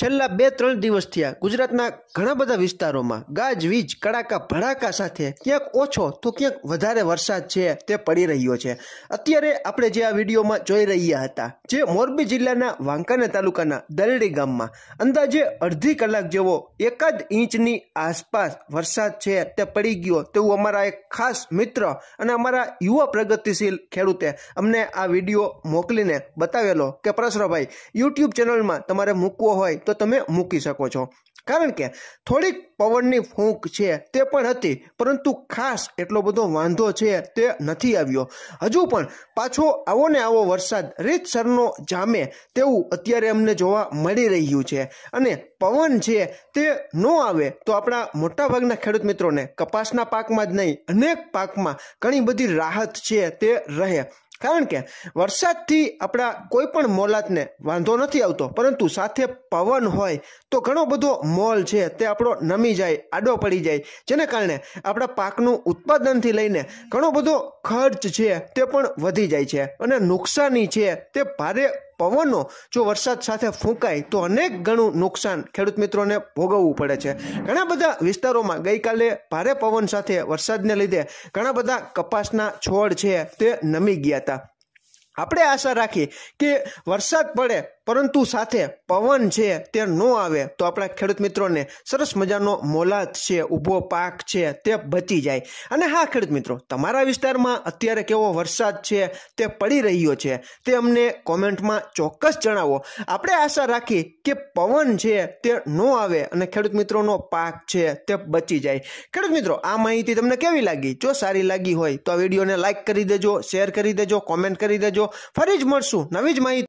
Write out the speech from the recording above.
છેલ્લા બે ત્રણ દિવસ થયા ગુજરાતના ઘણા બધા વિસ્તારોમાં ગાજવીજ કડાકા ભડાકા સાથે ક્યાંક ઓછો તો ક્યાંક વધારે વરસાદ છે તે પડી રહ્યો છે અત્યારે આપણે જે આ વિડીયોમાં જોઈ રહ્યા હતા જે મોરબી જિલ્લાના વાંકાના તાલુકાના દલડી ગામમાં અંદાજે અડધી કલાક જેવો એકાદ ઇંચની આસપાસ વરસાદ છે તે પડી ગયો તેવું અમારા એક ખાસ મિત્ર અને અમારા યુવા પ્રગતિશીલ ખેડૂતે અમને આ વિડીયો મોકલીને બતાવેલો કે પ્રસરભાઈ યુટ્યુબ ચેનલમાં તમારે મૂકવો હોય તો તમે મૂકી શકો છો કારણ કે થોડીક પવનની ફૂંક છે તે પણ હતી પરંતુ ખાસ એટલો બધો વાંધો છે તે નથી આવ્યો હજુ પણ પાછો આવો ને આવો વરસાદ રીતસરનો જામે તેવું અત્યારે અમને જોવા મળી રહ્યું છે અને પવન છે તે ન આવે તો આપણા મોટાભાગના ખેડૂત મિત્રોને કપાસના પાકમાં જ નહીં અનેક પાકમાં ઘણી બધી રાહત છે તે રહે કારણ કે વરસાદથી આપણા કોઈ પણ મોલાતને વાંધો નથી આવતો પરંતુ સાથે પવન હોય તો ઘણો બધો મોલ છે તે આપણો નમી જાય આડો પડી જાય જેના કારણે આપણા પાકનું ઉત્પાદનથી લઈને ઘણો બધો ખર્ચ છે તે પણ વધી જાય છે અને નુકસાની છે તે ભારે પવનો જો વરસાદ સાથે ફૂંકાય તો અનેક ગણું નુકસાન ખેડૂત મિત્રોને ભોગવવું પડે છે ઘણા બધા વિસ્તારોમાં ગઈકાલે ભારે પવન સાથે વરસાદને લીધે ઘણા બધા કપાસના છોડ છે તે નમી ગયા હતા આપણે આશા રાખી કે વરસાદ પડે પરંતુ સાથે પવન છે તે ન આવે તો આપણા ખેડૂત મિત્રોને સરસ મજાનો મોલાદ છે ઊભો પાક છે તે બચી જાય અને હા ખેડૂત મિત્રો તમારા વિસ્તારમાં અત્યારે કેવો વરસાદ છે તે પડી રહ્યો છે તે અમને કોમેન્ટમાં ચોક્કસ જણાવો આપણે આશા રાખી કે પવન છે તે ન આવે અને ખેડૂત મિત્રોનો પાક છે તે બચી જાય ખેડૂત મિત્રો આ માહિતી તમને કેવી લાગી જો સારી લાગી હોય તો આ વિડીયોને લાઇક કરી દેજો શેર કરી દેજો કોમેન્ટ કરી દેજો ફરી જ મળશું નવી જ માહિતી